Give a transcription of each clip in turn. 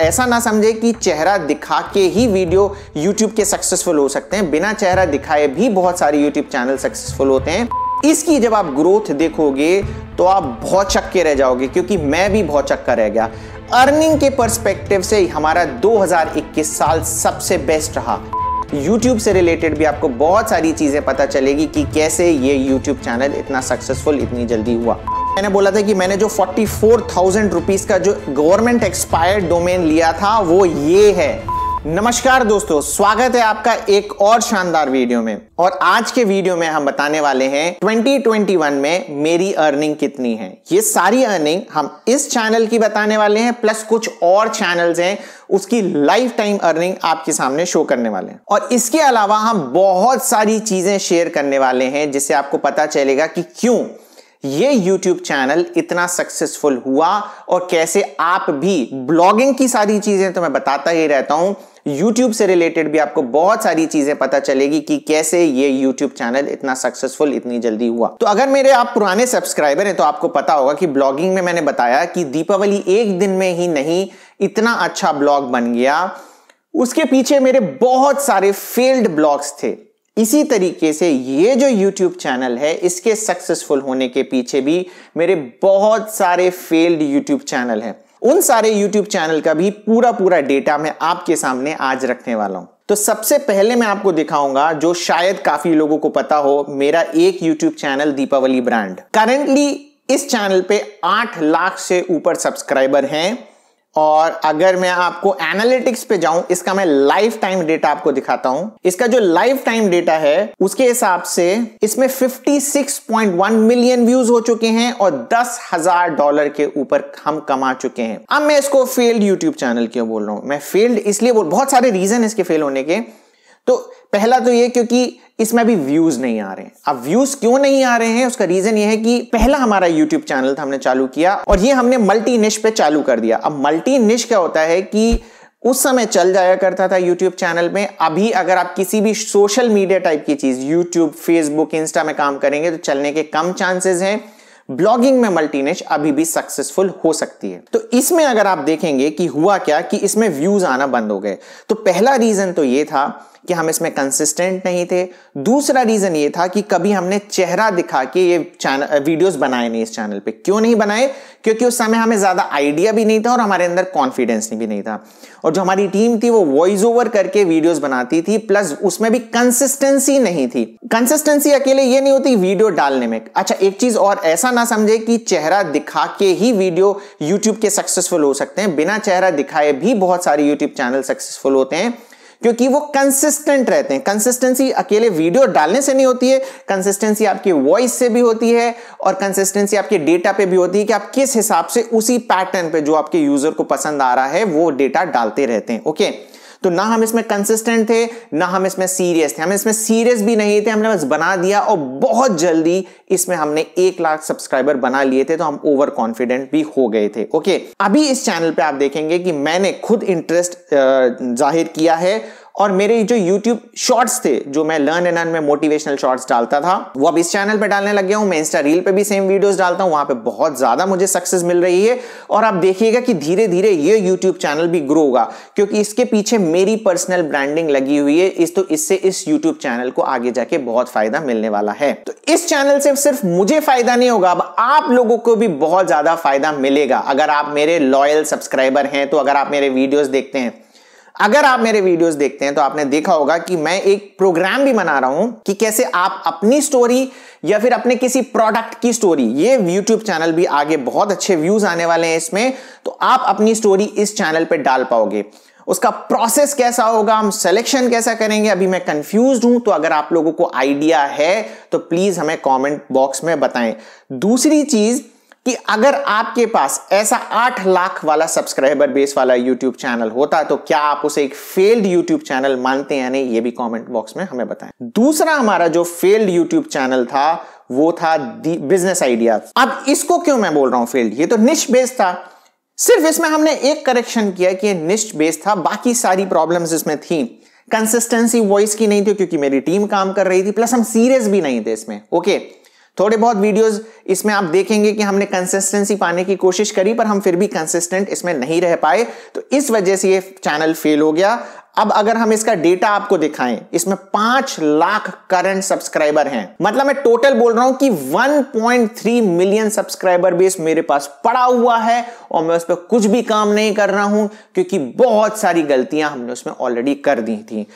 ऐसा ना समझे कि चेहरा दिखा के ही वीडियो YouTube के सक्सेसफुल हो सकते हैं बिना चेहरा दिखाए भी बहुत सारे YouTube चैनल सक्सेसफुल होते हैं इसकी जब आप ग्रोथ देखोगे तो आप बहुत चक्के रह जाओगे क्योंकि मैं भी बहुत चक्का रह गया अर्निंग के परस्पेक्टिव से हमारा 2021 साल सबसे बेस्ट रहा YouTube से रिलेटेड भी आपको बहुत सारी चीज़ें पता चलेगी कि कैसे ये YouTube चैनल इतना सक्सेसफुल इतनी जल्दी हुआ मैंने बोला था कि मैंने जो फोर्टी फोर थाउजेंड रुपीज का जो गवर्नमेंट एक्सपायर्ड डोमेन लिया था वो ये है नमस्कार दोस्तों स्वागत है आपका एक और शानदार वीडियो में और आज के वीडियो में हम बताने वाले हैं 2021 में मेरी अर्निंग कितनी है ये सारी अर्निंग हम इस चैनल की बताने वाले हैं प्लस कुछ और चैनल्स हैं उसकी लाइफ टाइम अर्निंग आपके सामने शो करने वाले हैं और इसके अलावा हम बहुत सारी चीजें शेयर करने वाले हैं जिससे आपको पता चलेगा कि क्यों ये YouTube चैनल इतना सक्सेसफुल हुआ और कैसे आप भी ब्लॉगिंग की सारी चीजें तो मैं बताता ही रहता हूं YouTube से रिलेटेड भी आपको बहुत सारी चीजें पता चलेगी कि कैसे ये YouTube चैनल इतना सक्सेसफुल इतनी जल्दी हुआ तो अगर मेरे आप पुराने सब्सक्राइबर हैं तो आपको पता होगा कि ब्लॉगिंग में मैंने बताया कि दीपावली एक दिन में ही नहीं इतना अच्छा ब्लॉग बन गया उसके पीछे मेरे बहुत सारे फेल्ड ब्लॉग्स थे इसी तरीके से ये जो YouTube चैनल है इसके सक्सेसफुल होने के पीछे भी मेरे बहुत सारे फेल्ड YouTube चैनल हैं उन सारे YouTube चैनल का भी पूरा पूरा डेटा मैं आपके सामने आज रखने वाला हूं तो सबसे पहले मैं आपको दिखाऊंगा जो शायद काफी लोगों को पता हो मेरा एक YouTube channel Deepawali brand currently इस चैनल पे 8 लाख से ऊपर सब्सक्राइबर हैं और अगर मैं आपको एनालिटिक्स पे जाऊं इसका मैं लाइफ टाइम डेटा आपको दिखाता हूं इसका जो लाइफ टाइम डेटा है उसके हिसाब से इसमें 56.1 मिलियन व्यूज हो चुके हैं और दस हजार डॉलर के ऊपर हम कमा चुके हैं अब मैं इसको फेल्ड यूट्यूब चैनल क्यों बोल रहा हूं मैं फेल्ड इसलिए बोल बहुत सारे रीजन इसके फेल होने के तो पहला तो ये क्योंकि इसमें अभी व्यूज नहीं आ रहे हैं अब व्यूज क्यों नहीं आ रहे हैं उसका रीजन ये है कि पहला हमारा यूट्यूब चैनल था हमने चालू किया और ये हमने मल्टी निश पे चालू कर दिया अब मल्टी निश क्या होता है कि उस समय चल जाया करता था YouTube चैनल में अभी अगर आप किसी भी सोशल मीडिया टाइप की चीज YouTube, Facebook, Insta में काम करेंगे तो चलने के कम चांसेस हैं ब्लॉगिंग में मल्टीनेश अभी भी सक्सेसफुल हो सकती है तो इसमें अगर आप देखेंगे कि हुआ क्या कि इसमें व्यूज आना बंद हो गए तो पहला रीजन तो ये था कि हम इसमें कंसिस्टेंट नहीं थे दूसरा रीजन ये था कि कभी हमने चेहरा दिखा के ये चैनल वीडियोस बनाए नहीं इस चैनल पे क्यों नहीं बनाए क्योंकि उस समय हमें ज्यादा आइडिया भी नहीं था और हमारे अंदर कॉन्फिडेंस भी नहीं था और जो हमारी टीम थी वो वॉइस ओवर करके वीडियोस बनाती थी प्लस उसमें भी कंसिस्टेंसी नहीं थी कंसिस्टेंसी अकेले ये नहीं होती वीडियो डालने में अच्छा एक चीज और ऐसा ना समझे कि चेहरा दिखा के ही वीडियो यूट्यूब के सक्सेसफुल हो सकते हैं बिना चेहरा दिखाए भी बहुत सारे यूट्यूब चैनल सक्सेसफुल होते हैं क्योंकि वो कंसिस्टेंट रहते हैं कंसिस्टेंसी अकेले वीडियो डालने से नहीं होती है कंसिस्टेंसी आपकी वॉइस से भी होती है और कंसिस्टेंसी आपके डेटा पे भी होती है कि आप किस हिसाब से उसी पैटर्न पे जो आपके यूजर को पसंद आ रहा है वो डेटा डालते रहते हैं ओके okay? तो ना हम इसमें कंसिस्टेंट थे ना हम इसमें सीरियस थे हम इसमें सीरियस भी नहीं थे हमने बस बना दिया और बहुत जल्दी इसमें हमने एक लाख सब्सक्राइबर बना लिए थे तो हम ओवर कॉन्फिडेंट भी हो गए थे ओके अभी इस चैनल पे आप देखेंगे कि मैंने खुद इंटरेस्ट जाहिर किया है और मेरे जो यूट्यूब शॉर्ट्स थे जो मैं लर्न एंड अर्न में मोटिवेशनल शॉर्ट्स डालता था वो अब इस चैनल पर डालने लग गया हूँ मैं इंस्टा रील पर भी सेम वीडियोस डालता हूँ वहां पर बहुत ज़्यादा मुझे सक्सेस मिल रही है और आप देखिएगा कि धीरे धीरे ये यूट्यूब चैनल भी ग्रो होगा क्योंकि इसके पीछे मेरी पर्सनल ब्रांडिंग लगी हुई है इस तो इससे इस यूट्यूब चैनल को आगे जाके बहुत फायदा मिलने वाला है तो इस चैनल से सिर्फ मुझे फायदा नहीं होगा अब आप लोगों को भी बहुत ज्यादा फायदा मिलेगा अगर आप मेरे लॉयल सब्सक्राइबर हैं तो अगर आप मेरे वीडियोज देखते हैं अगर आप मेरे वीडियोस देखते हैं तो आपने देखा होगा कि मैं एक प्रोग्राम भी बना रहा हूं कि कैसे आप अपनी स्टोरी या फिर अपने किसी प्रोडक्ट की स्टोरी ये यूट्यूब चैनल भी आगे बहुत अच्छे व्यूज आने वाले हैं इसमें तो आप अपनी स्टोरी इस चैनल पर डाल पाओगे उसका प्रोसेस कैसा होगा हम सिलेक्शन कैसा करेंगे अभी मैं कंफ्यूज हूं तो अगर आप लोगों को आइडिया है तो प्लीज हमें कमेंट बॉक्स में बताएं दूसरी चीज कि अगर आपके पास ऐसा आठ लाख वाला सब्सक्राइबर बेस वाला यूट्यूब चैनल होता तो क्या आप उसे एक फेल्ड यूट्यूब चैनल मानते हैं नहीं ये भी कमेंट बॉक्स में हमें बताएं दूसरा हमारा जो फेल्ड यूट्यूब चैनल था वो था बिजनेस आइडिया अब इसको क्यों मैं बोल रहा हूं फेल्ड ये तो निश बेस था सिर्फ इसमें हमने एक करेक्शन किया कि निश्च बेस था बाकी सारी प्रॉब्लम इसमें थी कंसिस्टेंसी वॉइस की नहीं थी क्योंकि मेरी टीम काम कर रही थी प्लस हम सीरियस भी नहीं थे इसमें ओके okay. थोड़े बहुत वीडियोस इसमें आप देखेंगे कि हमने कंसिस्टेंसी पाने की कोशिश करी पर हम फिर भी कंसिस्टेंट इसमें नहीं रह पाए तो इस वजह से ये चैनल फेल हो गया अब अगर हम इसका डेटा आपको दिखाएं इसमें पांच लाख करंट सब्सक्राइबर हैं मतलब मैं टोटल बोल रहा हूं कि 1.3 मिलियन सब्सक्राइबर बेस मेरे पास पड़ा हुआ है और मैं उस पर कुछ भी काम नहीं कर रहा हूं क्योंकि बहुत सारी गलतियां हमने उसमें ऑलरेडी कर दी थी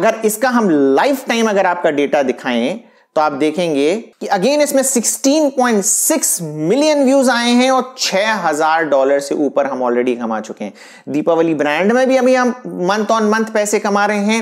अगर इसका हम लाइफ टाइम अगर आपका डेटा दिखाएं तो आप देखेंगे कि अगेन इसमें 16.6 मिलियन व्यूज आए हैं और 6000 डॉलर से ऊपर हम ऑलरेडी कमा चुके हैं दीपावली ब्रांड में भी अभी हम मंथ ऑन मंथ पैसे कमा रहे हैं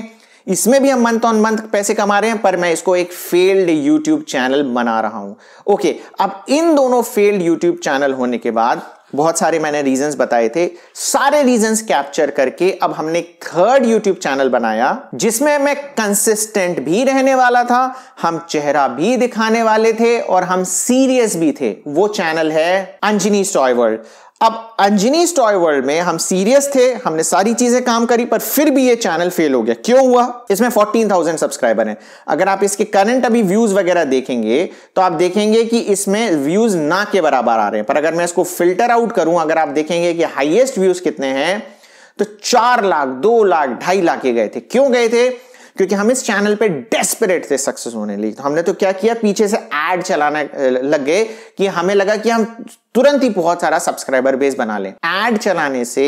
इसमें भी हम मंथ ऑन मंथ पैसे कमा रहे हैं पर मैं इसको एक फेल्ड यूट्यूब चैनल बना रहा हूं ओके अब इन दोनों फेल्ड यूट्यूब चैनल होने के बाद बहुत सारे मैंने रीजंस बताए थे सारे रीजंस कैप्चर करके अब हमने थर्ड यूट्यूब चैनल बनाया जिसमें मैं कंसिस्टेंट भी रहने वाला था हम चेहरा भी दिखाने वाले थे और हम सीरियस भी थे वो चैनल है अंजनी स्टॉयवर्ल्ड अब अंजनी टॉय वर्ल्ड में हम सीरियस थे हमने सारी चीजें काम करी पर फिर भी ये चैनल फेल हो गया क्यों हुआ इसमें 14,000 सब्सक्राइबर हैं अगर आप इसके करंट अभी व्यूज वगैरह देखेंगे तो आप देखेंगे कि इसमें व्यूज ना के बराबर आ रहे हैं पर अगर मैं इसको फिल्टर आउट करूं अगर आप देखेंगे कि हाइएस्ट व्यूज कितने हैं तो चार लाख दो लाख ढाई लाख के गए थे क्यों गए थे क्योंकि हम इस चैनल पे डेस्परेट थे सक्सेस होने लिए तो हमने तो क्या किया पीछे से एड चलाने लग गए कि हमें लगा कि हम तुरंत ही बहुत सारा सब्सक्राइबर बेस बना लें एड चलाने से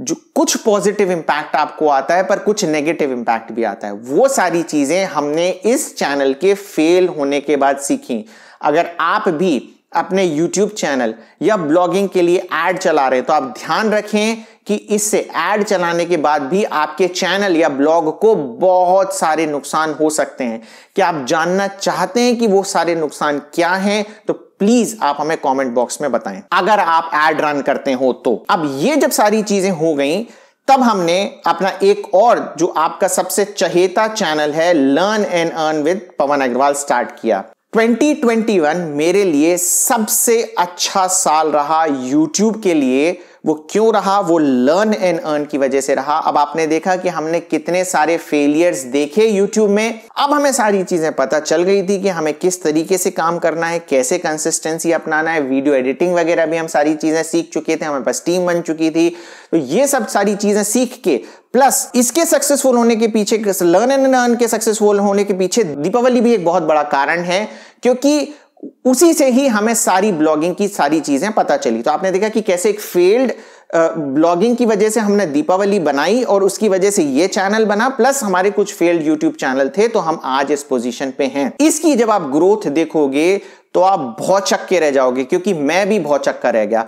जो कुछ पॉजिटिव इंपैक्ट आपको आता है पर कुछ नेगेटिव इंपैक्ट भी आता है वो सारी चीजें हमने इस चैनल के फेल होने के बाद सीखी अगर आप भी अपने YouTube चैनल या ब्लॉगिंग के लिए एड चला रहे हैं तो आप ध्यान रखें कि इससे एड चलाने के बाद भी आपके चैनल या ब्लॉग को बहुत सारे नुकसान हो सकते हैं क्या आप जानना चाहते हैं कि वो सारे नुकसान क्या हैं तो प्लीज आप हमें कमेंट बॉक्स में बताएं अगर आप एड रन करते हो तो अब ये जब सारी चीजें हो गई तब हमने अपना एक और जो आपका सबसे चहेता चैनल है learn and earn with Pawan Agarwal start किया 2021 मेरे लिए सबसे अच्छा साल रहा YouTube के लिए वो क्यों रहा वो लर्न एंड अर्न की वजह से रहा अब आपने देखा कि हमने कितने सारे फेलियर्स देखे YouTube में अब हमें सारी चीजें पता चल गई थी कि हमें किस तरीके से काम करना है कैसे कंसिस्टेंसी अपनाना है वीडियो एडिटिंग वगैरह भी हम सारी चीजें सीख चुके थे हमारे पास टीम बन चुकी थी तो ये सब सारी चीजें सीख के प्लस इसके सक्सेसफुल होने के पीछे लर्न एंड अर्न के सक्सेसफुल होने के पीछे दीपावली भी एक बहुत बड़ा कारण है क्योंकि उसी से ही हमें सारी ब्लॉगिंग की सारी चीजें पता चली तो आपने देखा कि कैसे एक फेल्ड ब्लॉगिंग की वजह से हमने दीपावली बनाई और उसकी वजह से ये चैनल बना प्लस हमारे कुछ फेल्ड यूट्यूब चैनल थे तो हम आज इस पोजीशन पे हैं इसकी जब आप ग्रोथ देखोगे तो आप बहुत चक्के रह जाओगे क्योंकि मैं भी बहुत चक्का रह गया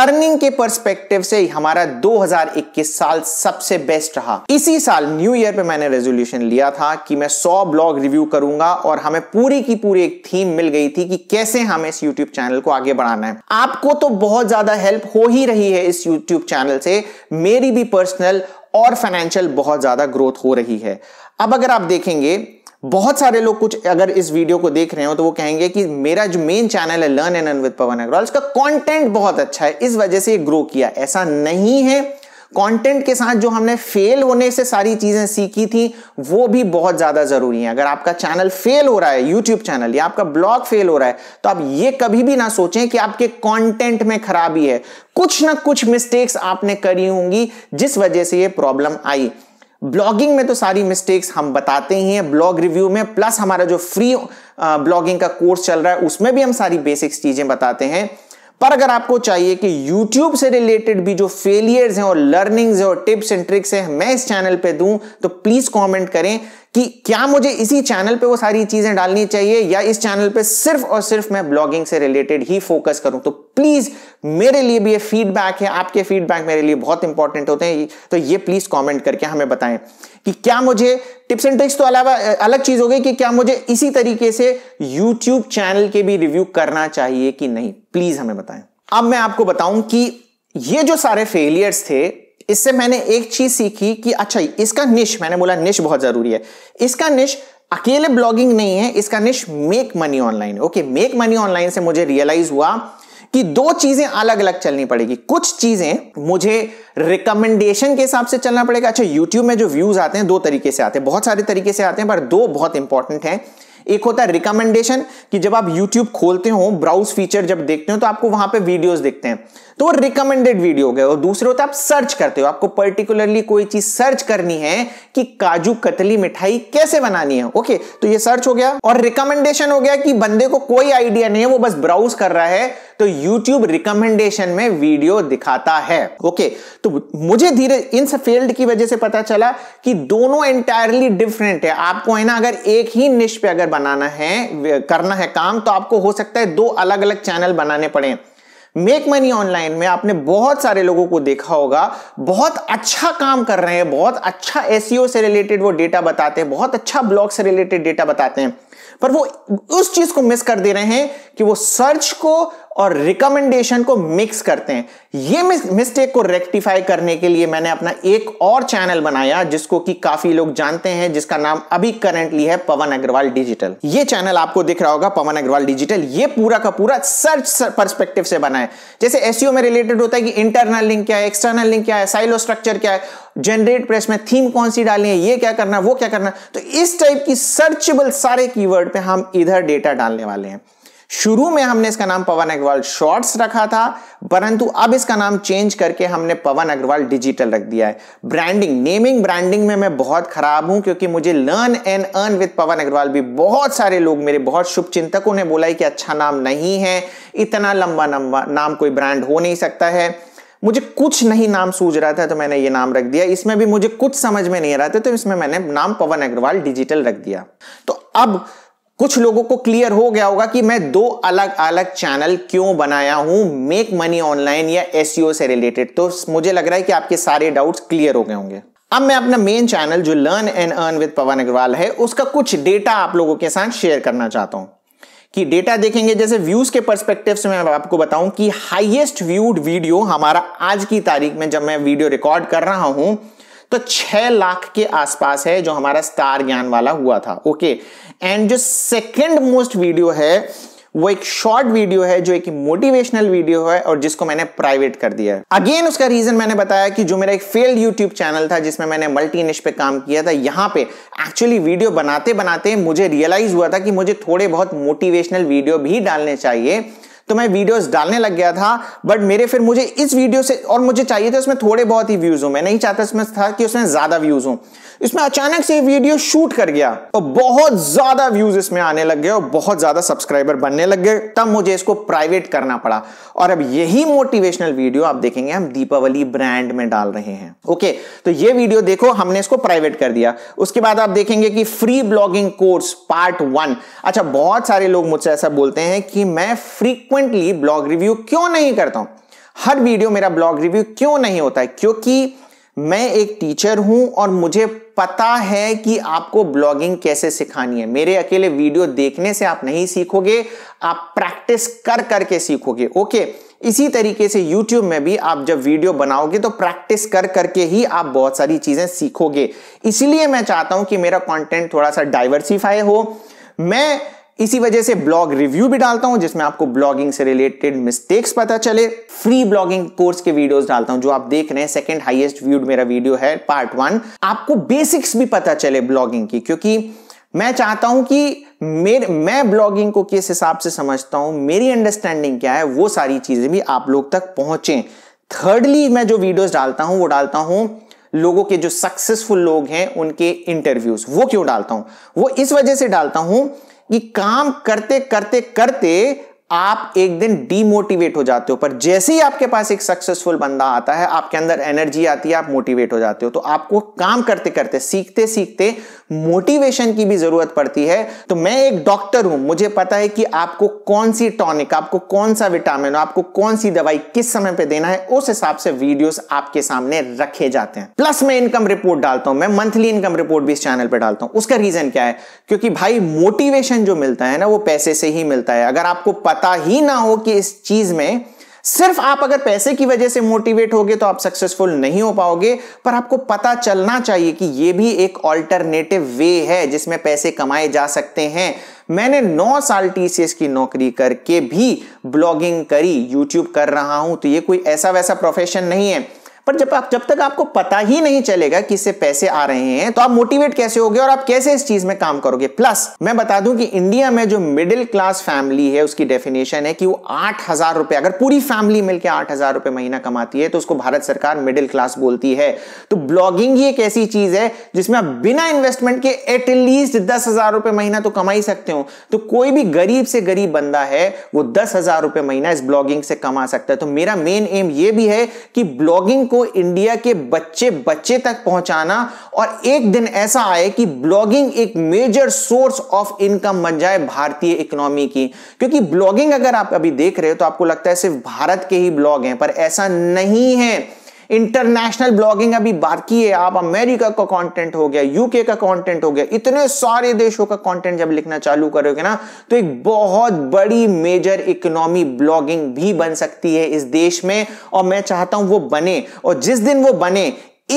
अर्निंग के पर्सपेक्टिव से हमारा 2021 साल सबसे बेस्ट रहा इसी साल न्यू ईयर पे मैंने रेजोल्यूशन लिया था कि मैं 100 ब्लॉग रिव्यू करूंगा और हमें पूरी की पूरी एक थीम मिल गई थी कि कैसे हमें इस यूट्यूब चैनल को आगे बढ़ाना है आपको तो बहुत ज्यादा हेल्प हो ही रही है इस यूट्यूब चैनल से मेरी भी पर्सनल और फाइनेंशियल बहुत ज्यादा ग्रोथ हो रही है अब अगर आप देखेंगे बहुत सारे लोग कुछ अगर इस वीडियो को देख रहे हो तो वो कहेंगे कि मेरा जो मेन चैनल है learn and with Pawan Agarwal उसका कंटेंट बहुत अच्छा है इस वजह से ये ग्रो किया ऐसा नहीं है कंटेंट के साथ जो हमने फेल होने से सारी चीजें सीखी थी वो भी बहुत ज्यादा जरूरी है अगर आपका चैनल फेल हो रहा है यूट्यूब चैनल या आपका ब्लॉग फेल हो रहा है तो आप ये कभी भी ना सोचें कि आपके कंटेंट में खराबी है कुछ ना कुछ मिस्टेक्स आपने करी होंगी जिस वजह से ये प्रॉब्लम आई ब्लॉगिंग में तो सारी मिस्टेक्स हम बताते ही हैं ब्लॉग रिव्यू में प्लस हमारा जो फ्री ब्लॉगिंग का कोर्स चल रहा है उसमें भी हम सारी बेसिक्स चीजें बताते हैं पर अगर आपको चाहिए कि यूट्यूब से रिलेटेड भी जो फेलियर्स हैं और लर्निंग्स हैं और टिप्स एंड ट्रिक्स हैं मैं इस चैनल पे दूं तो प्लीज कमेंट करें कि क्या मुझे इसी चैनल पे वो सारी चीजें डालनी चाहिए या इस चैनल पे सिर्फ और सिर्फ मैं ब्लॉगिंग से रिलेटेड ही फोकस करूं तो प्लीज मेरे लिए भी ये फीडबैक है आपके फीडबैक मेरे लिए बहुत इंपॉर्टेंट होते हैं तो ये प्लीज कमेंट करके हमें बताएं कि क्या मुझे टिप्स एंड ट्रिक्स तो अलावा अलग चीज हो गई कि क्या मुझे इसी तरीके से यूट्यूब चैनल के भी रिव्यू करना चाहिए कि नहीं प्लीज हमें बताएं अब मैं आपको बताऊं कि ये जो सारे फेलियर्स थे इससे मैंने एक चीज सीखी कि अच्छा इसका निश मैंने बोला निश बहुत जरूरी है इसका निश अकेले ब्लॉगिंग नहीं है इसका niche make money online okay make money online से मुझे रियलाइज हुआ कि दो चीजें अलग अलग चलनी पड़ेगी कुछ चीजें मुझे रिकमेंडेशन के हिसाब से चलना पड़ेगा अच्छा यूट्यूब में जो व्यूज आते हैं दो तरीके से आते हैं बहुत सारे तरीके से आते हैं पर दो बहुत इंपॉर्टेंट हैं एक होता है रिकमेंडेशन कि जब आप YouTube खोलते हो ब्राउज फीचर जब देखते हो तो आपको वहां पे वीडियोस दिखते हैं तो वो रिकमेंडेड वीडियो हो गए और दूसरे होते है आप सर्च करते हो आपको पर्टिकुलरली कोई चीज सर्च करनी है कि काजू कतली मिठाई कैसे बनानी है ओके तो ये सर्च हो गया और रिकमेंडेशन हो गया कि बंदे को कोई आइडिया नहीं है वो बस ब्राउज कर रहा है तो YouTube रिकमेंडेशन में वीडियो दिखाता है ओके तो मुझे धीरे इन फील्ड की वजह से पता चला कि दोनों एंटायरली डिफरेंट है आपको है ना अगर एक ही निश पे अगर बनाना है करना है काम तो आपको हो सकता है दो अलग अलग चैनल बनाने पड़े मेक मनी ऑनलाइन में आपने बहुत सारे लोगों को देखा होगा बहुत अच्छा काम कर रहे हैं बहुत अच्छा एस e से रिलेटेड वो डेटा बताते हैं बहुत अच्छा ब्लॉग से रिलेटेड डेटा बताते हैं पर वो उस चीज को मिस कर दे रहे हैं कि वो सर्च को और रिकमेंडेशन को मिक्स करते हैं ये मिस्टेक को रेक्टिफाई करने के लिए मैंने अपना एक और चैनल बनाया जिसको कि काफी लोग जानते हैं जिसका नाम अभी करंटली है पवन अग्रवाल डिजिटल ये चैनल आपको दिख रहा होगा पवन अग्रवाल डिजिटल ये पूरा का पूरा सर्च परस्पेक्टिव से बना है जैसे एसियो e में रिलेटेड होता है कि इंटरनल लिंक क्या है एक्सटर्नल लिंक क्या है साइलो स्ट्रक्चर क्या है जनरेट प्रेस में थीम कौन सी डालनी है ये क्या करना वो क्या करना तो इस टाइप की सर्चेबल सारे कीवर्ड पे हम इधर डेटा डालने वाले हैं शुरू में हमने इसका नाम पवन अग्रवाल शॉर्ट्स रखा था परंतु अब इसका नाम चेंज करके हमने पवन अग्रवाल डिजिटल रख दिया है ब्रांडिंग नेमिंग ब्रांडिंग में मैं बहुत खराब हूं क्योंकि मुझे learn and earn with Pawan Agarwal भी बहुत सारे लोग मेरे बहुत चिंतकों ने बोला है कि अच्छा नाम नहीं है इतना लंबा लंबा नाम कोई ब्रांड हो नहीं सकता है मुझे कुछ नहीं नाम सूझ रहा था तो मैंने ये नाम रख दिया इसमें भी मुझे कुछ समझ में नहीं आ रहा था तो इसमें मैंने नाम पवन अग्रवाल डिजिटल रख दिया तो अब कुछ लोगों को क्लियर हो गया होगा कि मैं दो अलग अलग चैनल क्यों बनाया हूं मेक मनी ऑनलाइन या एस e से रिलेटेड तो मुझे लग रहा है कि आपके सारे डाउट्स क्लियर हो गए होंगे अब मैं अपना मेन चैनल जो learn and earn with Pawan Agarwal है उसका कुछ डेटा आप लोगों के साथ शेयर करना चाहता हूं कि डेटा देखेंगे जैसे व्यूज के परस्पेक्टिव से मैं आपको बताऊं कि हाइएस्ट व्यूड वीडियो हमारा आज की तारीख में जब मैं वीडियो रिकॉर्ड कर रहा हूं तो छह लाख के आसपास है जो हमारा स्टार ज्ञान वाला हुआ था ओके एंड जो सेकेंड मोस्ट वीडियो है वो एक शॉर्ट वीडियो है जो एक मोटिवेशनल वीडियो है और जिसको मैंने प्राइवेट कर दिया है अगेन उसका रीजन मैंने बताया कि जो मेरा एक फेल्ड यूट्यूब चैनल था जिसमें मैंने मल्टी इनिश पे काम किया था यहां पे एक्चुअली वीडियो बनाते बनाते मुझे रियलाइज हुआ था कि मुझे थोड़े बहुत मोटिवेशनल वीडियो भी डालने चाहिए तो मैं वीडियोस डालने लग गया था बट मेरे फिर मुझे इस वीडियो से और मुझे चाहिए था उसमें थोड़े बहुत ही व्यूज हो मैं नहीं चाहता इसमें था कि उसमें ज्यादा व्यूज हो इसमें अचानक से वीडियो शूट कर गया और बहुत ज्यादा व्यूज इसमें आने लग गए और बहुत ज्यादा सब्सक्राइबर बनने लग गए तब मुझे इसको प्राइवेट करना पड़ा और अब यही मोटिवेशनल वीडियो आप देखेंगे हम दीपावली ब्रांड में डाल रहे हैं ओके तो ये वीडियो देखो हमने इसको प्राइवेट कर दिया उसके बाद आप देखेंगे कि free blogging course part one अच्छा बहुत सारे लोग मुझसे ऐसा बोलते हैं कि मैं फ्रीक्वेंट फ्रीक्वेंटली ब्लॉग रिव्यू क्यों नहीं करता हूं हर वीडियो मेरा ब्लॉग रिव्यू क्यों नहीं होता है क्योंकि मैं एक टीचर हूं और मुझे पता है कि आपको ब्लॉगिंग कैसे सिखानी है मेरे अकेले वीडियो देखने से आप नहीं सीखोगे आप प्रैक्टिस कर करके सीखोगे ओके इसी तरीके से YouTube में भी आप जब वीडियो बनाओगे तो प्रैक्टिस कर करके ही आप बहुत सारी चीजें सीखोगे इसलिए मैं चाहता हूं कि मेरा कंटेंट थोड़ा सा डाइवर्सिफाई हो मैं इसी वजह से ब्लॉग रिव्यू भी डालता हूं जिसमें आपको ब्लॉगिंग से रिलेटेड मिस्टेक्स पता चले फ्री ब्लॉगिंग कोर्स के वीडियोस डालता हूं जो आप देख रहे हैं सेकंड हाईएस्ट व्यूड मेरा वीडियो है पार्ट वन आपको बेसिक्स भी पता चले ब्लॉगिंग की क्योंकि मैं चाहता हूं कि मेरे मैं ब्लॉगिंग को किस हिसाब से समझता हूं मेरी अंडरस्टैंडिंग क्या है वो सारी चीजें भी आप लोग तक पहुंचे थर्डली मैं जो वीडियोस डालता हूं वो डालता हूं लोगों के जो सक्सेसफुल लोग हैं उनके इंटरव्यूज वो क्यों डालता हूं वो इस वजह से डालता हूं कि काम करते करते करते आप एक दिन डीमोटिवेट हो जाते हो पर जैसे ही आपके पास एक सक्सेसफुल बंदा आता है आपके अंदर एनर्जी आती है आप मोटिवेट हो जाते हो तो आपको काम करते करते सीखते सीखते मोटिवेशन की भी जरूरत पड़ती है तो मैं एक डॉक्टर हूं मुझे पता है कि आपको कौन सी टॉनिक आपको कौन सा विटामिन आपको कौन सी दवाई किस समय पर देना है उस हिसाब से वीडियोस आपके सामने रखे जाते हैं प्लस मैं इनकम रिपोर्ट डालता हूं मैं मंथली इनकम रिपोर्ट भी इस चैनल पर डालता हूं उसका रीजन क्या है क्योंकि भाई मोटिवेशन जो मिलता है ना वो पैसे से ही मिलता है अगर आपको पता पता ही ना हो कि इस चीज में सिर्फ आप अगर पैसे की वजह से मोटिवेट होगे तो आप सक्सेसफुल नहीं हो पाओगे पर आपको पता चलना चाहिए कि यह भी एक ऑल्टरनेटिव वे है जिसमें पैसे कमाए जा सकते हैं मैंने 9 साल टीसीएस की नौकरी करके भी ब्लॉगिंग करी यूट्यूब कर रहा हूं तो ये कोई ऐसा वैसा प्रोफेशन नहीं है पर जब आप जब तक आपको पता ही नहीं चलेगा कि इससे पैसे आ रहे हैं तो आप मोटिवेट कैसे होगे और आप कैसे इस चीज में काम करोगे प्लस मैं बता दूं कि इंडिया में जो मिडिल क्लास फैमिली है उसकी डेफिनेशन है कि वो आठ हजार रुपए अगर पूरी फैमिली मिलकर आठ हजार रुपए महीना कमाती है तो उसको भारत सरकार मिडिल क्लास बोलती है तो ब्लॉगिंग ही एक ऐसी चीज है जिसमें आप बिना इन्वेस्टमेंट के एटलीस्ट दस हजार रुपए महीना तो कमा ही सकते हो तो कोई भी गरीब से गरीब बंदा है वो दस हजार रुपए महीना इस ब्लॉगिंग से कमा सकता है तो मेरा मेन एम ये भी है कि ब्लॉगिंग को को इंडिया के बच्चे बच्चे तक पहुंचाना और एक दिन ऐसा आए कि ब्लॉगिंग एक मेजर सोर्स ऑफ इनकम बन जाए भारतीय इकोनॉमी की क्योंकि ब्लॉगिंग अगर आप अभी देख रहे हो तो आपको लगता है सिर्फ भारत के ही ब्लॉग हैं पर ऐसा नहीं है इंटरनेशनल ब्लॉगिंग अभी बाकी है आप अमेरिका का कंटेंट हो गया यूके का कंटेंट हो गया इतने सारे देशों का कंटेंट जब लिखना चालू करोगे ना तो एक बहुत बड़ी मेजर इकोनॉमी ब्लॉगिंग भी बन सकती है इस देश में और मैं चाहता हूं वो बने और जिस दिन वो बने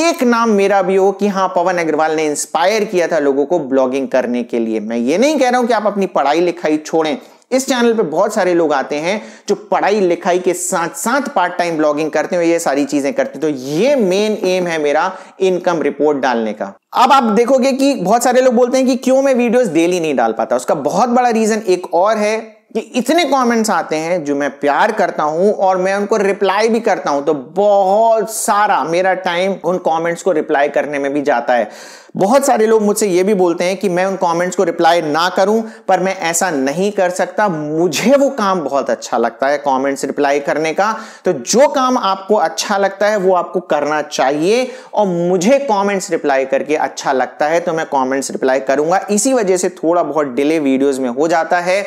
एक नाम मेरा भी हो कि हाँ पवन अग्रवाल ने इंस्पायर किया था लोगों को ब्लॉगिंग करने के लिए मैं ये नहीं कह रहा हूं कि आप अपनी पढ़ाई लिखाई छोड़ें इस चैनल पे बहुत सारे लोग आते हैं जो पढ़ाई लिखाई के साथ साथ पार्ट टाइम ब्लॉगिंग करते हैं ये सारी चीजें करते हैं तो ये मेन एम है मेरा इनकम रिपोर्ट डालने का अब आप देखोगे कि बहुत सारे लोग बोलते हैं कि क्यों मैं वीडियोस डेली नहीं डाल पाता उसका बहुत बड़ा रीजन एक और है कि इतने कमेंट्स आते हैं जो मैं प्यार करता हूं और मैं उनको रिप्लाई भी करता हूं तो बहुत सारा मेरा टाइम उन कमेंट्स को रिप्लाई करने में भी जाता है बहुत सारे लोग मुझसे ये भी बोलते हैं कि मैं उन कमेंट्स को रिप्लाई ना करूं पर मैं ऐसा नहीं कर सकता मुझे वो काम बहुत अच्छा लगता है कमेंट्स रिप्लाई करने का तो जो काम आपको अच्छा लगता है वो आपको करना चाहिए और मुझे कमेंट्स रिप्लाई करके अच्छा लगता है तो मैं कमेंट्स रिप्लाई करूंगा इसी वजह से थोड़ा बहुत डिले वीडियोज में हो जाता है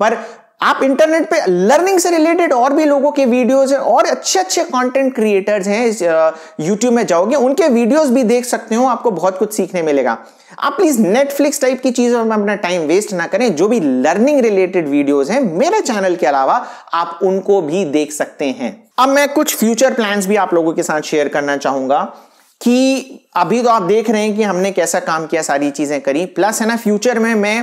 पर आप इंटरनेट पे लर्निंग से रिलेटेड और भी लोगों के वीडियोस हैं और अच्छे अच्छे कंटेंट क्रिएटर्स हैं यूट्यूब में जाओगे उनके वीडियोस भी देख सकते हो आपको बहुत कुछ सीखने मिलेगा आप प्लीज नेटफ्लिक्स टाइप की चीजों में अपना टाइम वेस्ट ना करें जो भी लर्निंग रिलेटेड वीडियोज हैं मेरे चैनल के अलावा आप उनको भी देख सकते हैं अब मैं कुछ फ्यूचर प्लान भी आप लोगों के साथ शेयर करना चाहूंगा कि अभी तो आप देख रहे हैं कि हमने कैसा काम किया सारी चीजें करी प्लस है ना फ्यूचर में मैं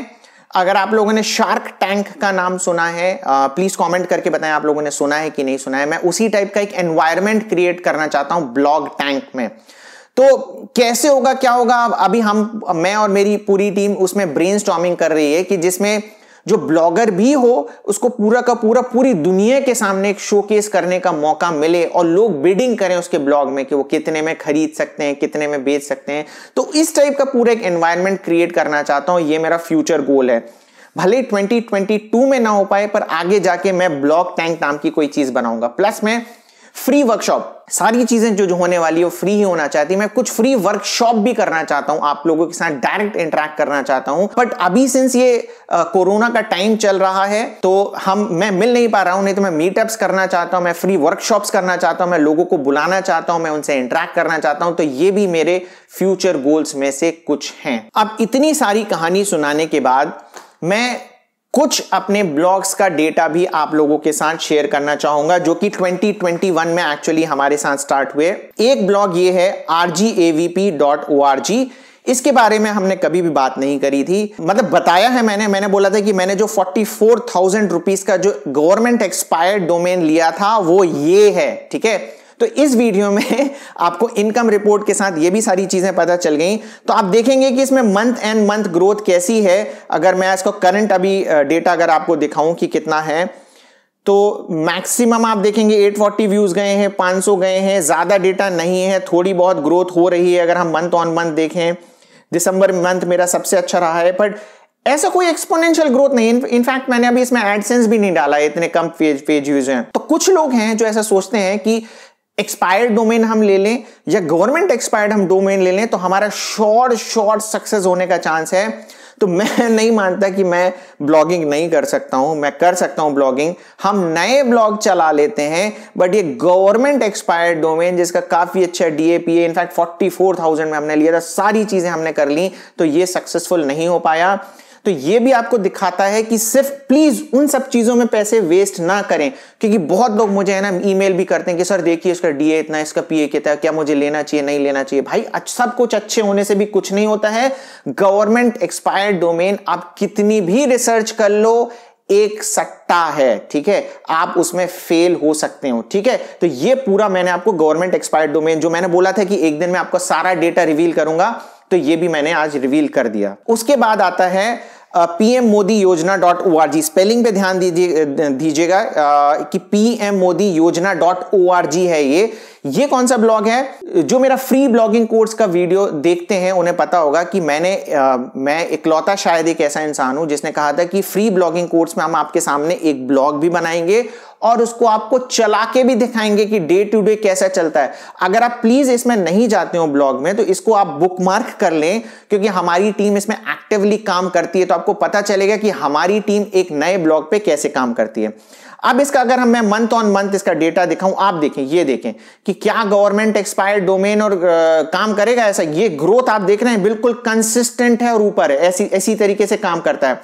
अगर आप लोगों ने शार्क टैंक का नाम सुना है प्लीज कमेंट करके बताएं आप लोगों ने सुना है कि नहीं सुना है मैं उसी टाइप का एक एनवायरमेंट क्रिएट करना चाहता हूं ब्लॉग टैंक में तो कैसे होगा क्या होगा अभी हम मैं और मेरी पूरी टीम उसमें ब्रेन कर रही है कि जिसमें जो ब्लॉगर भी हो उसको पूरा का पूरा पूरी दुनिया के सामने एक शोकेस करने का मौका मिले और लोग बिडिंग करें उसके ब्लॉग में कि वो कितने में खरीद सकते हैं कितने में बेच सकते हैं तो इस टाइप का पूरा एक एनवायरमेंट क्रिएट करना चाहता हूं ये मेरा फ्यूचर गोल है भले 2022 में ना हो पाए पर आगे जाके मैं ब्लॉग टैंक नाम की कोई चीज बनाऊंगा प्लस मैं फ्री वर्कशॉप सारी चीजें जो जो होने वाली हो फ्री ही होना चाहती है मैं कुछ फ्री वर्कशॉप भी करना चाहता हूं आप लोगों के साथ डायरेक्ट इंटरेक्ट करना चाहता हूं बट अभी सिंस ये आ, कोरोना का टाइम चल रहा है तो हम मैं मिल नहीं पा रहा हूं नहीं तो मैं मीटअप्स करना चाहता हूं मैं फ्री वर्कशॉप्स करना चाहता हूं मैं लोगों को बुलाना चाहता हूं मैं उनसे इंटरेक्ट करना चाहता हूं तो ये भी मेरे फ्यूचर गोल्स में से कुछ हैं अब इतनी सारी कहानी सुनाने के बाद मैं कुछ अपने ब्लॉग्स का डेटा भी आप लोगों के साथ शेयर करना चाहूंगा जो कि 2021 में एक्चुअली हमारे साथ स्टार्ट हुए एक ब्लॉग ये है जी इसके बारे में हमने कभी भी बात नहीं करी थी मतलब बताया है मैंने मैंने बोला था कि मैंने जो फोर्टी फोर थाउजेंड रुपीज का जो गवर्नमेंट एक्सपायर्ड डोमेन लिया था वो ये है ठीक है तो इस वीडियो में आपको इनकम रिपोर्ट के साथ ये भी सारी चीज़ें पता चल गई तो आप देखेंगे कि इसमें मंथ एंड मंथ ग्रोथ कैसी है अगर मैं इसको करंट अभी डेटा अगर आपको दिखाऊं कि कितना है तो मैक्सिमम आप देखेंगे 840 व्यूज़ गए हैं 500 गए हैं ज़्यादा डेटा नहीं है थोड़ी बहुत ग्रोथ हो रही है अगर हम मंथ ऑन मंथ देखें दिसंबर मंथ मेरा सबसे अच्छा रहा है बट ऐसा कोई एक्सपोनेंशियल ग्रोथ नहीं इनफैक्ट मैंने अभी इसमें एडसेंस भी नहीं डाला है इतने कम पेज पेज व्यूज हैं तो कुछ लोग हैं जो ऐसा सोचते हैं कि एक्सपायर्ड डोमेन हम ले लें या गवर्नमेंट एक्सपायर्ड हम डोमेन ले लें तो हमारा शॉर्ट शॉर्ट सक्सेस होने का चांस है तो मैं नहीं मानता कि मैं ब्लॉगिंग नहीं कर सकता हूं मैं कर सकता हूं ब्लॉगिंग हम नए ब्लॉग चला लेते हैं बट ये गवर्नमेंट एक्सपायर्ड डोमेन जिसका काफी अच्छा डीएपीए इनफैक्ट 44000 में हमने लिया था सारी चीजें हमने कर ली तो ये सक्सेसफुल नहीं हो पाया तो ये भी आपको दिखाता है कि सिर्फ प्लीज उन सब चीजों में पैसे वेस्ट ना करें क्योंकि बहुत लोग मुझे है ना ईमेल भी करते हैं कि सर देखिए इसका डीए इतना इसका पीए कितना क्या मुझे लेना चाहिए नहीं लेना चाहिए भाई सब कुछ अच्छे होने से भी कुछ नहीं होता है गवर्नमेंट एक्सपायर्ड डोमेन आप कितनी भी रिसर्च कर लो एक सट्टा है ठीक है आप उसमें फेल हो सकते हो ठीक है तो ये पूरा मैंने आपको गवर्नमेंट एक्सपायर्ड डोमेन जो मैंने बोला था कि एक दिन में आपका सारा डेटा रिवील करूंगा तो ये भी मैंने आज रिवील कर दिया उसके बाद आता है पीएम मोदी योजना dot O R G spelling पे ध्यान दीजिएगा कि पीएम मोदी योजना डॉट ओ आर जी है ये ये कौन सा ब्लॉग है जो मेरा फ्री ब्लॉगिंग कोर्स का वीडियो देखते हैं उन्हें पता होगा कि मैंने आ, मैं इकलौता शायद एक ऐसा इंसान हूं जिसने कहा था कि फ्री ब्लॉगिंग कोर्स में हम आपके सामने एक ब्लॉग भी बनाएंगे और उसको आपको चला के भी दिखाएंगे कि डे टू डे कैसा चलता है अगर आप प्लीज इसमें नहीं जाते हो ब्लॉग में तो इसको आप बुकमार्क कर लें क्योंकि हमारी टीम इसमें एक्टिवली काम करती है तो आपको पता चलेगा कि हमारी टीम एक नए ब्लॉग पे कैसे काम करती है अब इसका अगर हम मैं मंथ ऑन मंथ इसका डेटा दिखाऊं आप देखें ये देखें कि क्या गवर्नमेंट एक्सपायर डोमेन और आ, काम करेगा ऐसा ये ग्रोथ आप देख रहे हैं बिल्कुल कंसिस्टेंट है और ऊपर है ऐसी ऐसी तरीके से काम करता है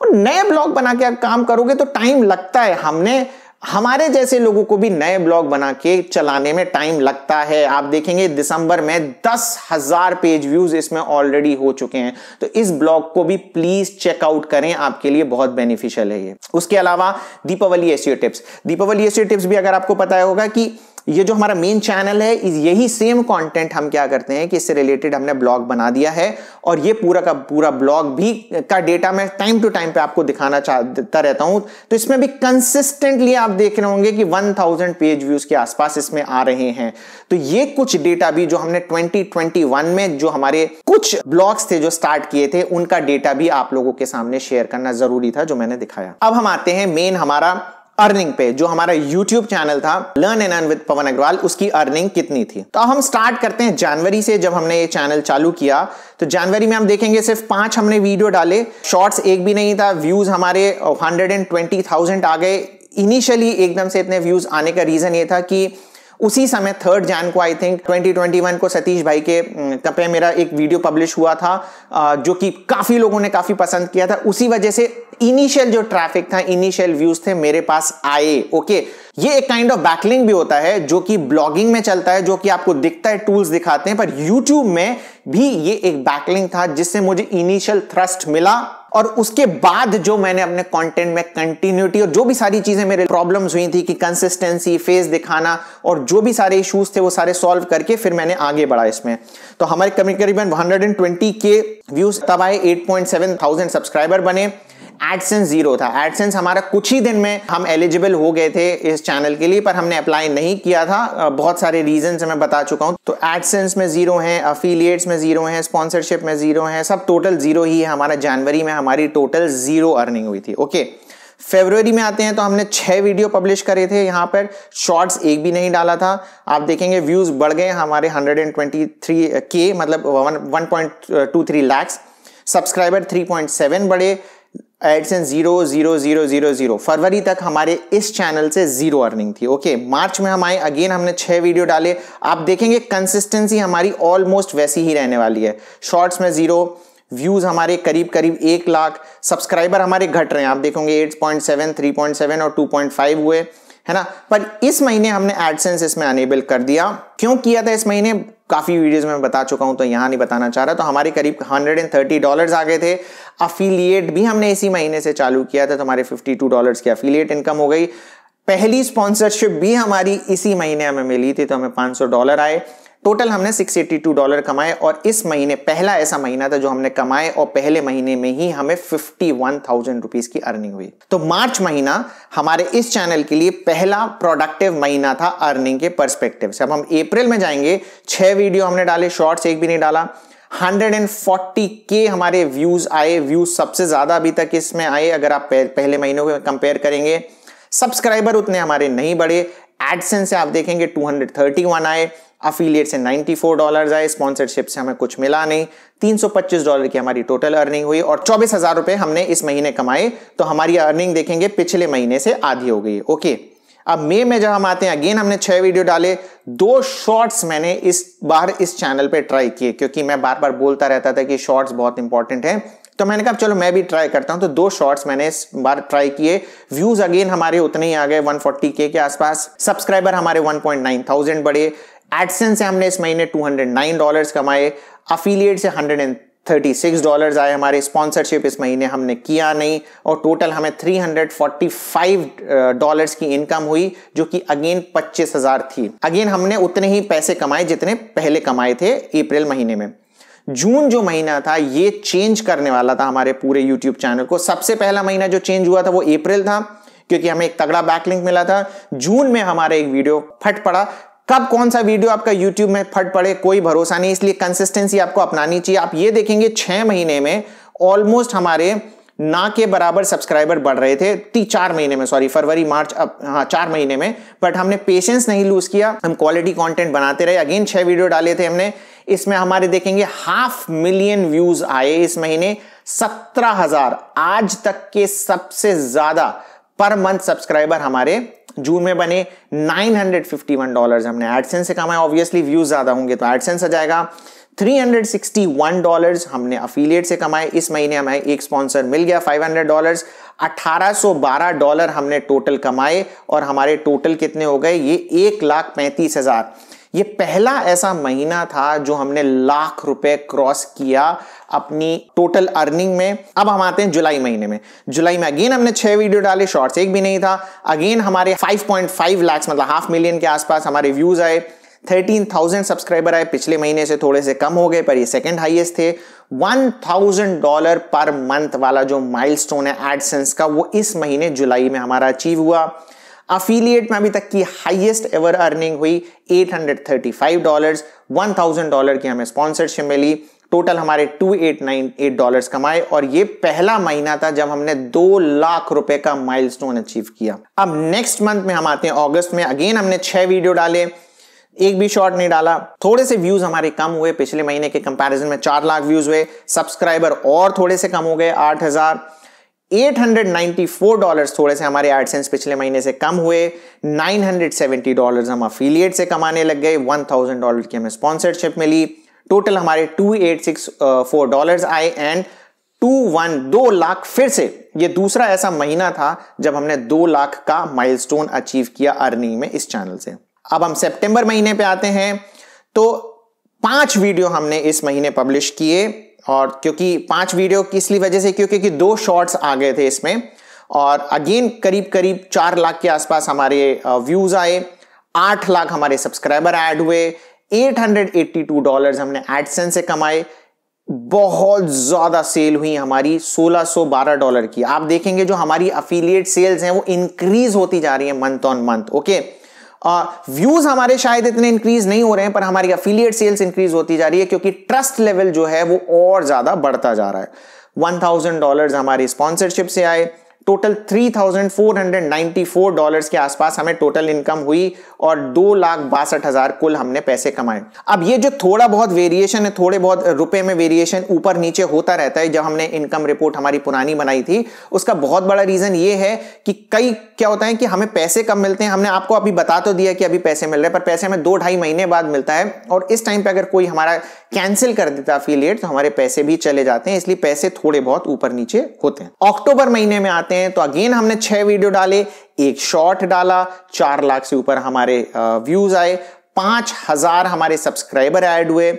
और नए ब्लॉग बना के आप काम करोगे तो टाइम लगता है हमने हमारे जैसे लोगों को भी नए ब्लॉग बना के चलाने में टाइम लगता है आप देखेंगे दिसंबर में दस हजार पेज व्यूज इसमें ऑलरेडी हो चुके हैं तो इस ब्लॉग को भी प्लीज चेकआउट करें आपके लिए बहुत बेनिफिशियल है ये उसके अलावा Deepawali SEO tips Deepawali SEO tips भी अगर आपको पता होगा कि ये जो हमारा मेन चैनल है यही सेम कंटेंट हम क्या करते हैं कि इससे रिलेटेड हमने ब्लॉग बना दिया है और ये पूरा का पूरा ब्लॉग भी का डेटा मैं टाइम टू टाइम पे आपको दिखाना चाहता रहता हूं तो इसमें भी कंसिस्टेंटली आप देख रहे होंगे कि 1000 पेज व्यूज के आसपास इसमें आ रहे हैं तो ये कुछ डेटा भी जो हमने ट्वेंटी में जो हमारे कुछ ब्लॉग्स थे जो स्टार्ट किए थे उनका डेटा भी आप लोगों के सामने शेयर करना जरूरी था जो मैंने दिखाया अब हम आते हैं मेन हमारा अर्निंग पे जो हमारा यूट्यूब चैनल था learn and earn with Pawan Agarwal उसकी अर्निंग कितनी थी तो हम स्टार्ट करते हैं जनवरी से जब हमने ये चैनल चालू किया तो जनवरी में हम देखेंगे सिर्फ पांच हमने वीडियो डाले शॉर्ट्स एक भी नहीं था व्यूज हमारे हंड्रेड आ गए इनिशियली एकदम से इतने व्यूज आने का रीजन ये था कि उसी समय थर्ड जैन को आई थिंक 2021 को सतीश भाई के कपे मेरा एक वीडियो पब्लिश हुआ था जो कि काफ़ी लोगों ने काफ़ी पसंद किया था उसी वजह से इनिशियल जो ट्रैफिक था इनिशियल व्यूज थे मेरे पास आए ओके ये एक काइंड ऑफ बैकलिंग भी होता है जो कि ब्लॉगिंग में चलता है जो कि आपको दिखता है टूल्स दिखाते हैं पर यूट्यूब में भी ये एक बैकलिंग था जिससे मुझे इनिशियल थ्रस्ट मिला और उसके बाद जो मैंने अपने कंटेंट में कंटिन्यूटी और जो भी सारी चीजें मेरे प्रॉब्लम्स हुई थी कि कंसिस्टेंसी फेस दिखाना और जो भी सारे इश्यूज थे वो सारे सॉल्व करके फिर मैंने आगे बढ़ा इसमें तो हमारे करीबन 120 के व्यूज तब आए 8.7 थाउजेंड सब्सक्राइबर बने एडसेंस जीरो था एडसेंस हमारा कुछ ही दिन में हम एलिजिबल हो गए थे इस चैनल के लिए पर हमने अप्लाई नहीं किया था बहुत सारे रीजन मैं बता चुका हूँ तो एडसेंस में जीरो है अफिलियट्स में जीरो है स्पॉन्सरशिप में जीरो है सब टोटल जीरो ही है हमारा जनवरी में हमारी टोटल जीरो अर्निंग हुई थी ओके okay. फेबररी में आते हैं तो हमने छह वीडियो पब्लिश करे थे यहाँ पर शॉर्ट्स एक भी नहीं डाला था आप देखेंगे व्यूज़ बढ़ गए हमारे 123 के मतलब 1.23 लाख सब्सक्राइबर 3.7 बढ़े AdSense zero zero zero zero zero फरवरी तक हमारे इस चैनल से जीरो अर्निंग थी ओके okay, मार्च में हम आए अगेन हमने छह वीडियो डाले आप देखेंगे कंसिस्टेंसी हमारी ऑलमोस्ट वैसी ही रहने वाली है शॉर्ट्स में जीरो व्यूज हमारे करीब करीब एक लाख सब्सक्राइबर हमारे घट रहे हैं आप देखोगे पॉइंट सेवन और फाइव हुए है ना पर इस महीने हमने एडसेंस इसमें अनेबल कर दिया क्यों किया था इस महीने काफ़ी वीडियोस में बता चुका हूं तो यहां नहीं बताना चाह रहा तो हमारे करीब 130 डॉलर्स आ गए थे अफिलिएट भी हमने इसी महीने से चालू किया था तो हमारे 52 डॉलर्स की अफिलिएट इनकम हो गई पहली स्पॉन्सरशिप भी हमारी इसी महीने हमें मिली थी तो हमें 500 डॉलर आए टोटल हमने 682 डॉलर कमाए और इस महीने पहला ऐसा महीना था जो हमने कमाए और पहले महीने में ही हमें फिफ्टी वन थाउजेंड रुपीज की अर्निंग हुई तो मार्च महीना हमारे इस चैनल के लिए पहला प्रोडक्टिव महीना था अर्निंग के परस्पेक्टिव से अब हम अप्रैल में जाएंगे छह वीडियो हमने डाले शॉर्ट्स एक भी नहीं डाला 140 के हमारे व्यूज आए व्यूज सबसे ज्यादा अभी तक इसमें आए अगर आप पहले महीनों में कंपेयर करेंगे सब्सक्राइबर उतने हमारे नहीं बढ़े एडसेंस से आप देखेंगे 231 आए अफिलियट से 94 डॉलर्स आए स्पॉन्सरशिप से हमें कुछ मिला नहीं 325 डॉलर की हमारी टोटल अर्निंग हुई और चौबीस हजार रुपए हमने इस महीने कमाए तो हमारी अर्निंग देखेंगे पिछले महीने से आधी हो गई ओके अब मई में जब हम आते हैं अगेन हमने छह वीडियो डाले दो शॉर्ट्स मैंने इस बार इस चैनल पर ट्राई किए क्योंकि मैं बार बार बोलता रहता था कि शॉर्ट्स बहुत इंपॉर्टेंट है तो मैंने कहा चलो मैं भी ट्राई करता हूं तो दो शॉर्ट्स मैंने इस बार ट्राई किए व्यूज अगेन हमारे उतने ही आ गए 140 के के आसपास सब्सक्राइबर हमारे 1.9 थाउजेंड बढ़े एडसेंस से हमने इस महीने 209 डॉलर्स कमाए अफिलियट से 136 डॉलर्स आए हमारे स्पॉन्सरशिप इस महीने हमने किया नहीं और टोटल हमें 345 डॉलर्स की इनकम हुई जो कि अगेन 25,000 थी अगेन हमने उतने ही पैसे कमाए जितने पहले कमाए थे अप्रैल महीने में जून जो महीना था ये चेंज करने वाला था हमारे पूरे यूट्यूब चैनल को सबसे पहला महीना जो चेंज हुआ था वो अप्रैल था क्योंकि हमें एक तगड़ा बैकलिंक मिला था जून में हमारे एक वीडियो फट पड़ा कब कौन सा वीडियो आपका यूट्यूब में फट पड़े कोई भरोसा नहीं इसलिए कंसिस्टेंसी आपको अपनानी चाहिए आप ये देखेंगे छह महीने में ऑलमोस्ट हमारे ना के बराबर सब्सक्राइबर बढ़ रहे थे ती चार महीने में सॉरी फरवरी मार्च अब हाँ चार महीने में बट हमने पेशेंस नहीं लूज किया हम क्वालिटी कंटेंट बनाते रहे अगेन छह वीडियो डाले थे हमने इसमें हमारे देखेंगे हाफ मिलियन व्यूज आए इस महीने सत्रह हजार आज तक के सबसे ज्यादा पर मंथ सब्सक्राइबर हमारे जून में बने 951 डॉलर्स हमने एडसेंस से कमाया ऑब्वियसली व्यूज ज्यादा होंगे तो एडसेंस आ जाएगा 361 डॉलर्स हमने अफिलियट से कमाए इस महीने हमें एक स्पॉन्सर मिल गया 500 डॉलर्स 1812 डॉलर हमने टोटल कमाए और हमारे टोटल कितने हो गए ये एक लाख पैंतीस हजार ये पहला ऐसा महीना था जो हमने लाख रुपए क्रॉस किया अपनी टोटल अर्निंग में अब हम आते हैं जुलाई महीने में जुलाई में अगेन हमने छह वीडियो डाले शॉर्ट्स एक भी नहीं था अगेन हमारे 5.5 लाख मतलब हाफ मिलियन के आसपास हमारे व्यूज आए 13,000 सब्सक्राइबर आए पिछले महीने से थोड़े से कम हो गए पर ये सेकंड हाईएस्ट थे 1000 डॉलर पर मंथ वाला जो माइलस्टोन है एडसेंस का वो इस महीने जुलाई में हमारा अचीव हुआ अफिलियट में अभी तक की हाइएस्ट एवर अर्निंग हुई एट $835 1000 डॉलर की हमें स्पॉन्सरशिप मिली टोटल हमारे 2898 डॉलर्स कमाए और ये पहला महीना था जब हमने दो लाख रुपए का माइलस्टोन अचीव किया अब नेक्स्ट मंथ में हम आते हैं अगस्त में अगेन हमने छह वीडियो डाले एक भी शॉर्ट नहीं डाला थोड़े से व्यूज हमारे कम हुए पिछले महीने के कंपैरिजन में चार लाख व्यूज हुए सब्सक्राइबर और थोड़े से कम हो गए आठ हजार $894 डॉलर्स थोड़े से हमारे एडसेंस पिछले महीने से कम हुए $970 डॉलर्स हम अफिलियट से कमाने लग गए $1000 डॉलर की हमें स्पॉन्सरशिप मिली टोटल हमारे 2864 डॉलर्स आए एंड 212 लाख फिर से ये दूसरा ऐसा महीना था जब हमने 2 लाख का माइलस्टोन अचीव किया अर्निंग में इस चैनल से अब हम सितंबर महीने पे आते हैं तो पांच वीडियो हमने इस महीने पब्लिश किए और क्योंकि पांच वीडियो किस लिए वजह से क्योंकि क्योंकि दो शॉर्ट्स आ गए थे इसमें और अगेन करीब करीब चार लाख के आसपास हमारे व्यूज आए आठ लाख हमारे सब्सक्राइबर ऐड हुए 882 डॉलर्स हमने एडसन से कमाए बहुत ज़्यादा सेल हुई हमारी 1612 डॉलर की आप देखेंगे जो हमारी अफिलिएट सेल्स हैं वो इंक्रीज होती जा रही है month on month okay views हमारे शायद इतने इंक्रीज नहीं हो रहे हैं पर हमारी अफिलियट सेल्स इंक्रीज होती जा रही है क्योंकि ट्रस्ट लेवल जो है वो और ज्यादा बढ़ता जा रहा है वन थाउजेंड डॉलर हमारी स्पॉन्सरशिप से आए total three thousand four hundred ninety four dollar के आसपास हमें टोटल इनकम हुई और दो लाख बासठ हजार कुल हमने पैसे कमाए अब ये जो थोड़ा बहुत वेरिएशन है थोड़े बहुत रुपए में वेरिएशन ऊपर नीचे होता रहता है जब हमने इनकम रिपोर्ट हमारी पुरानी बनाई थी उसका बहुत बड़ा रीजन ये है कि कई क्या होता है कि हमें पैसे कम मिलते हैं हमने आपको अभी बता तो दिया कि अभी पैसे मिल रहे हैं पर पैसे हमें दो ढाई महीने बाद मिलता है और इस टाइम पे अगर कोई हमारा कैंसिल कर देता अफिलियट तो हमारे पैसे भी चले जाते हैं इसलिए पैसे थोड़े बहुत ऊपर नीचे होते हैं अक्टूबर महीने में आते हैं तो अगेन हमने छह वीडियो डाले एक शॉर्ट डाला चार लाख से ऊपर हमारे व्यूज आए पांच हजार हमारे सब्सक्राइबर ऐड हुए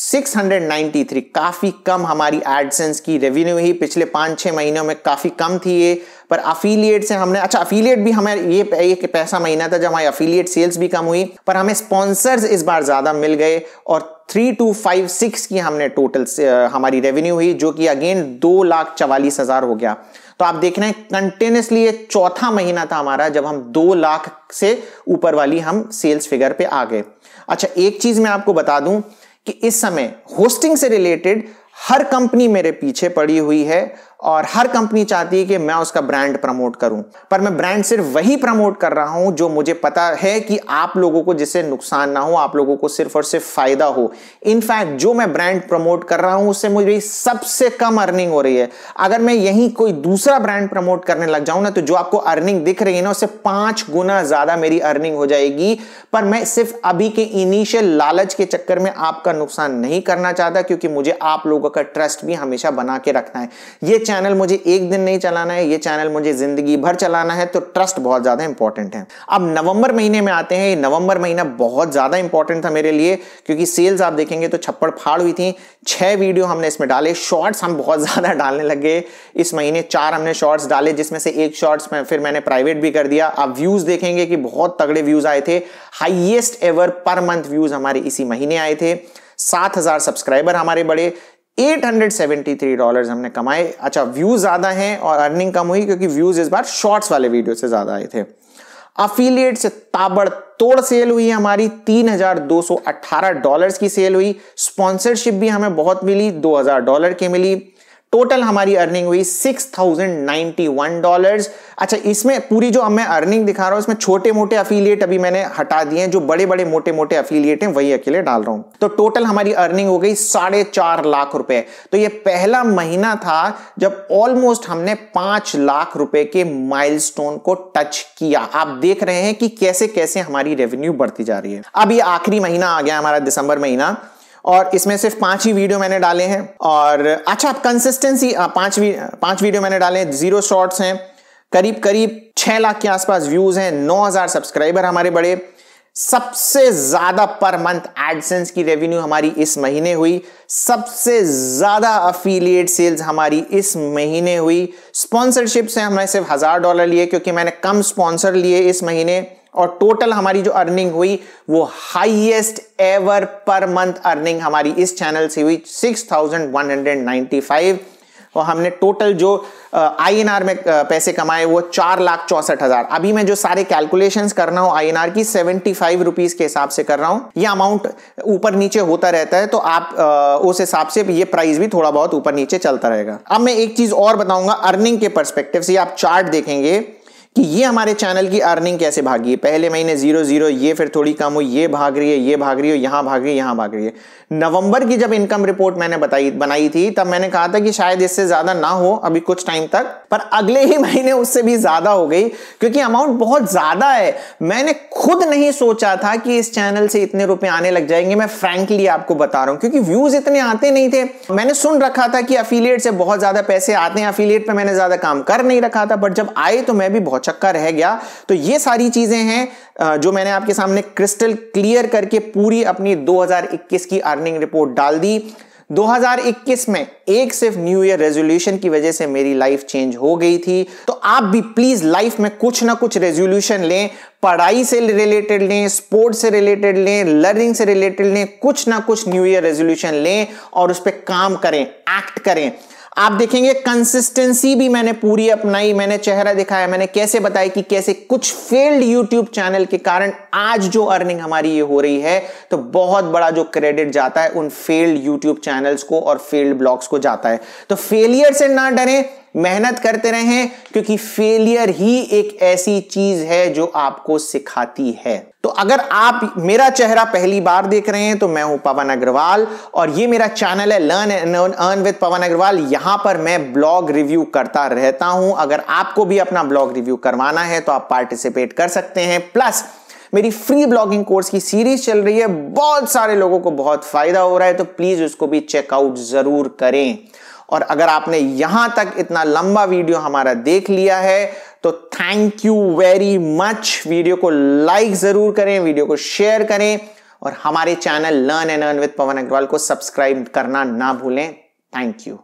693 काफ़ी कम हमारी एडसेंस की रेवेन्यू ही पिछले पांच छह महीनों में काफ़ी कम थी ये पर अफिलियट से हमने अच्छा अफिलियट भी हमें ये एक पैसा महीना था जब हमारी अफिलियट सेल्स भी कम हुई पर हमें स्पॉन्सर्स इस बार ज़्यादा मिल गए और थ्री टू फाइव सिक्स की हमने टोटल हमारी रेवेन्यू हुई जो कि अगेन दो लाख चवालीस हज़ार हो गया तो आप देख रहे हैं कंटिन्यूसली ये चौथा महीना था हमारा जब हम दो लाख से ऊपर वाली हम सेल्स फिगर पे आ गए अच्छा एक चीज मैं आपको बता दूं कि इस समय होस्टिंग से रिलेटेड हर कंपनी मेरे पीछे पड़ी हुई है और हर कंपनी चाहती है कि मैं उसका ब्रांड प्रमोट करूं पर मैं ब्रांड सिर्फ वही प्रमोट कर रहा हूं जो मुझे पता है कि आप लोगों को जिससे नुकसान ना हो आप लोगों को सिर्फ और सिर्फ फायदा हो इनफैक्ट जो मैं ब्रांड प्रमोट कर रहा हूं उससे मुझे सबसे कम अर्निंग हो रही है अगर मैं यही कोई दूसरा ब्रांड प्रमोट करने लग जाऊं ना तो जो आपको अर्निंग दिख रही है ना उससे पांच गुना ज्यादा मेरी अर्निंग हो जाएगी पर मैं सिर्फ अभी के इनिशियल लालच के चक्कर में आपका नुकसान नहीं करना चाहता क्योंकि मुझे आप लोगों का ट्रस्ट भी हमेशा बना के रखना है ये चैनल मुझे एक दिन नहीं चलाना है ये चैनल मुझे जिंदगी भर चलाना है तो ट्रस्ट बहुत ज़्यादा इंपॉर्टेंट है अब नवंबर महीने में आते हैं नवंबर महीना बहुत ज़्यादा इंपॉर्टेंट था मेरे लिए क्योंकि सेल्स आप देखेंगे तो छप्पड़ फाड़ हुई थी छह वीडियो हमने इसमें डाले शॉर्ट्स हम बहुत ज़्यादा डालने लगे इस महीने चार हमने शॉर्ट्स डाले जिसमें से एक शॉर्ट्स में फिर मैंने प्राइवेट भी कर दिया आप व्यूज़ देखेंगे कि बहुत तगड़े व्यूज़ आए थे highest ever per month views हमारे इसी महीने आए थे सात हजार सब्सक्राइबर हमारे बड़े 873 डॉलर्स हमने कमाए अच्छा व्यूज ज्यादा हैं और अर्निंग कम हुई क्योंकि व्यूज इस बार शॉर्ट्स वाले वीडियो से ज्यादा आए थे अफिलियट से ताबड़तोड़ सेल हुई हमारी 3218 डॉलर्स की सेल हुई स्पॉन्सरशिप भी हमें बहुत मिली 2000 डॉलर की मिली टोटल हमारी अर्निंग हुई six thousand ninety one dollar अच्छा इसमें पूरी जो मैं अर्निंग दिखा रहा हूँ इसमें छोटे मोटे अफिलियट अभी मैंने हटा दिए हैं जो बड़े बड़े मोटे मोटे अफिलियट हैं वही अकेले डाल रहा हूँ तो टोटल हमारी अर्निंग हो गई साढ़े चार लाख रुपए तो ये पहला महीना था जब ऑलमोस्ट हमने पांच लाख रुपए के माइल को टच किया आप देख रहे हैं कि कैसे कैसे हमारी रेवेन्यू बढ़ती जा रही है अब ये आखिरी महीना आ गया हमारा दिसंबर महीना और इसमें सिर्फ पांच ही वीडियो मैंने डाले हैं और अच्छा कंसिस्टेंसी पांच पांच वीडियो मैंने डाले हैं जीरो शॉर्ट्स हैं करीब करीब छह लाख के आसपास व्यूज हैं नौ हजार सब्सक्राइबर हमारे बड़े सबसे ज्यादा पर मंथ एडसेंस की रेवेन्यू हमारी इस महीने हुई सबसे ज्यादा अफिलिएट सेल्स हमारी इस महीने हुई स्पॉन्सरशिप से हमने सिर्फ हजार डॉलर लिए क्योंकि मैंने कम स्पॉन्सर लिए इस महीने और टोटल हमारी जो अर्निंग हुई वो highest ever per month earning हमारी इस चैनल से हुई 6195 और हमने टोटल जो आईएनआर में पैसे कमाए वो चार लाख चौसठ हजार अभी मैं जो सारे कैलकुलेशन कर रहा हूँ आईएनआर की सेवेंटी फाइव रुपीज के हिसाब से कर रहा हूँ ये अमाउंट ऊपर नीचे होता रहता है तो आप उस हिसाब से ये प्राइस भी थोड़ा बहुत ऊपर नीचे चलता रहेगा अब मैं एक चीज और बताऊंगा अर्निंग के परस्पेक्टिव से आप चार्ट देखेंगे कि ये हमारे चैनल की अर्निंग कैसे भागी है पहले महीने जीरो जीरो ये फिर थोड़ी कम हुई ये भाग रही है ये भाग रही है यहां भाग रही है यहां भाग रही है नवंबर की जब इनकम रिपोर्ट मैंने बताई बनाई थी तब मैंने कहा था कि शायद इससे ज्यादा ना हो अभी कुछ टाइम तक पर अगले ही महीने उससे भी ज्यादा हो गई क्योंकि अमाउंट बहुत ज्यादा है मैंने खुद नहीं सोचा था कि इस चैनल से इतने रुपए आने लग जाएंगे मैं फ्रेंकली आपको बता रहा हूं क्योंकि व्यूज इतने आते नहीं थे मैंने सुन रखा था कि अफिलियट से बहुत ज्यादा पैसे आते हैं अफिलियट पर मैंने ज्यादा काम कर नहीं रखा था बट जब आए तो मैं भी बहुत चक्का रह गया तो ये सारी चीजें हैं जो मैंने आपके सामने क्रिस्टल क्लियर करके पूरी अपनी 2021 की अर्निंग रिपोर्ट डाल दी 2021 में एक सिर्फ न्यू ईयर रेजोल्यूशन की वजह से मेरी लाइफ चेंज हो गई थी तो आप भी प्लीज लाइफ में कुछ ना कुछ रेजोल्यूशन लें पढ़ाई से रिलेटेड लें स्पोर्ट्स से रिलेटेड लें लर्निंग से रिलेटेड लें कुछ ना कुछ न्यू ईयर रेजोल्यूशन लें और उस पर काम करें एक्ट करें आप देखेंगे कंसिस्टेंसी भी मैंने पूरी अपनाई मैंने चेहरा दिखाया मैंने कैसे बताया कि कैसे कुछ फेल्ड यूट्यूब चैनल के कारण आज जो अर्निंग हमारी ये हो रही है तो बहुत बड़ा जो क्रेडिट जाता है उन फेल्ड यूट्यूब चैनल्स को और फेल्ड ब्लॉग्स को जाता है तो फेलियर से ना डरें मेहनत करते रहें क्योंकि फेलियर ही एक ऐसी चीज है जो आपको सिखाती है तो अगर आप मेरा चेहरा पहली बार देख रहे हैं तो मैं हूं पवन अग्रवाल और ये मेरा चैनल है learn and earn with Pawan Agarwal यहां पर मैं ब्लॉग रिव्यू करता रहता हूं अगर आपको भी अपना ब्लॉग रिव्यू करवाना है तो आप पार्टिसिपेट कर सकते हैं प्लस मेरी फ्री ब्लॉगिंग कोर्स की सीरीज चल रही है बहुत सारे लोगों को बहुत फायदा हो रहा है तो प्लीज उसको भी चेकआउट जरूर करें और अगर आपने यहां तक इतना लंबा वीडियो हमारा देख लिया है तो thank you very much video को लाइक जरूर करें वीडियो को शेयर करें और हमारे channel learn and earn with Pawan Agarwal को सब्सक्राइब करना ना भूलें थैंक यू